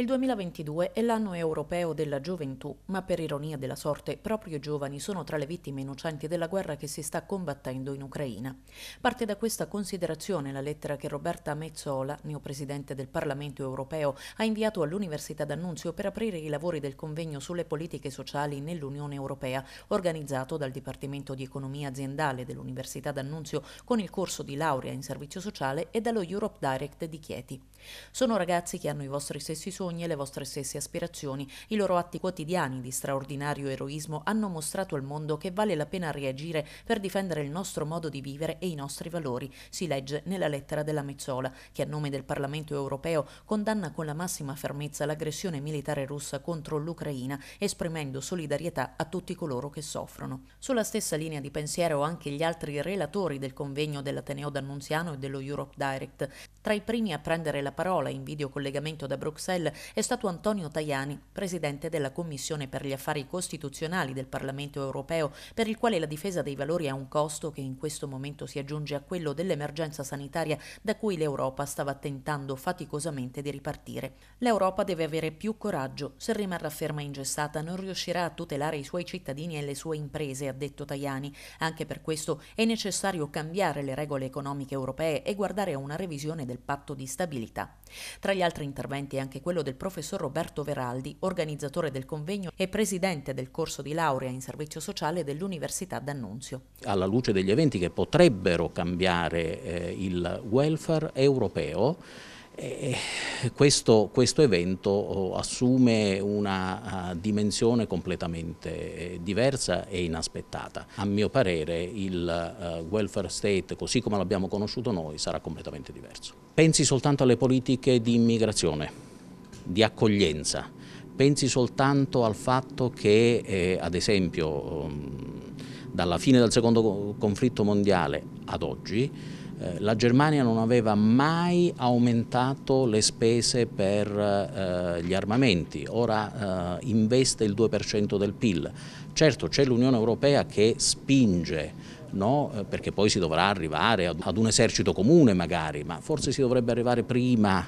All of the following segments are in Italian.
Il 2022 è l'anno europeo della gioventù, ma per ironia della sorte proprio i giovani sono tra le vittime innocenti della guerra che si sta combattendo in Ucraina. Parte da questa considerazione la lettera che Roberta Mezzola, neopresidente del Parlamento europeo, ha inviato all'Università d'Annunzio per aprire i lavori del convegno sulle politiche sociali nell'Unione europea, organizzato dal Dipartimento di Economia Aziendale dell'Università d'Annunzio con il corso di laurea in servizio sociale e dallo Europe Direct di Chieti. Sono ragazzi che hanno i vostri stessi sogni sogni e le vostre stesse aspirazioni. I loro atti quotidiani di straordinario eroismo hanno mostrato al mondo che vale la pena reagire per difendere il nostro modo di vivere e i nostri valori, si legge nella lettera della Mezzola, che a nome del Parlamento europeo condanna con la massima fermezza l'aggressione militare russa contro l'Ucraina, esprimendo solidarietà a tutti coloro che soffrono. Sulla stessa linea di pensiero anche gli altri relatori del convegno dell'Ateneo d'Annunziano e dello Europe Direct. Tra i primi a prendere la parola in videocollegamento da Bruxelles è stato Antonio Tajani, presidente della Commissione per gli affari costituzionali del Parlamento europeo, per il quale la difesa dei valori ha un costo che in questo momento si aggiunge a quello dell'emergenza sanitaria da cui l'Europa stava tentando faticosamente di ripartire. L'Europa deve avere più coraggio, se rimarrà ferma e ingessata non riuscirà a tutelare i suoi cittadini e le sue imprese, ha detto Tajani. Anche per questo è necessario cambiare le regole economiche europee e guardare a una revisione del patto di stabilità. Tra gli altri interventi è anche quello del professor Roberto Veraldi, organizzatore del convegno e presidente del corso di laurea in servizio sociale dell'Università d'Annunzio. Alla luce degli eventi che potrebbero cambiare eh, il welfare europeo, eh, eh, questo, questo, evento oh, assume una ah, dimensione completamente eh, diversa e inaspettata. A mio parere il welfare state, così come l'abbiamo conosciuto noi, sarà completamente diverso. Pensi soltanto alle politiche di immigrazione, di accoglienza, pensi soltanto al fatto che, eh, ad esempio, mm, dalla fine del secondo conflitto mondiale ad oggi, eh, la Germania non aveva mai aumentato le spese per eh, gli armamenti, ora eh, investe il 2% del PIL. Certo c'è l'Unione Europea che spinge No? perché poi si dovrà arrivare ad un esercito comune magari, ma forse si dovrebbe arrivare prima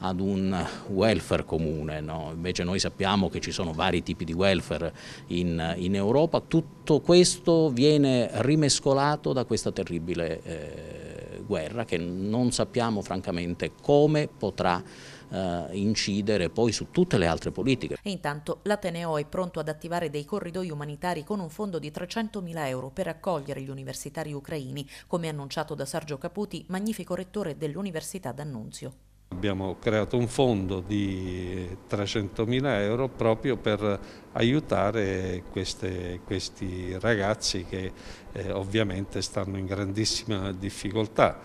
ad un welfare comune, no? invece noi sappiamo che ci sono vari tipi di welfare in, in Europa, tutto questo viene rimescolato da questa terribile... Eh, guerra che non sappiamo francamente come potrà eh, incidere poi su tutte le altre politiche. E intanto l'Ateneo è pronto ad attivare dei corridoi umanitari con un fondo di 300.000 euro per accogliere gli universitari ucraini, come annunciato da Sergio Caputi, magnifico rettore dell'Università d'Annunzio. Abbiamo creato un fondo di 300.000 euro proprio per aiutare queste, questi ragazzi che eh, ovviamente stanno in grandissima difficoltà.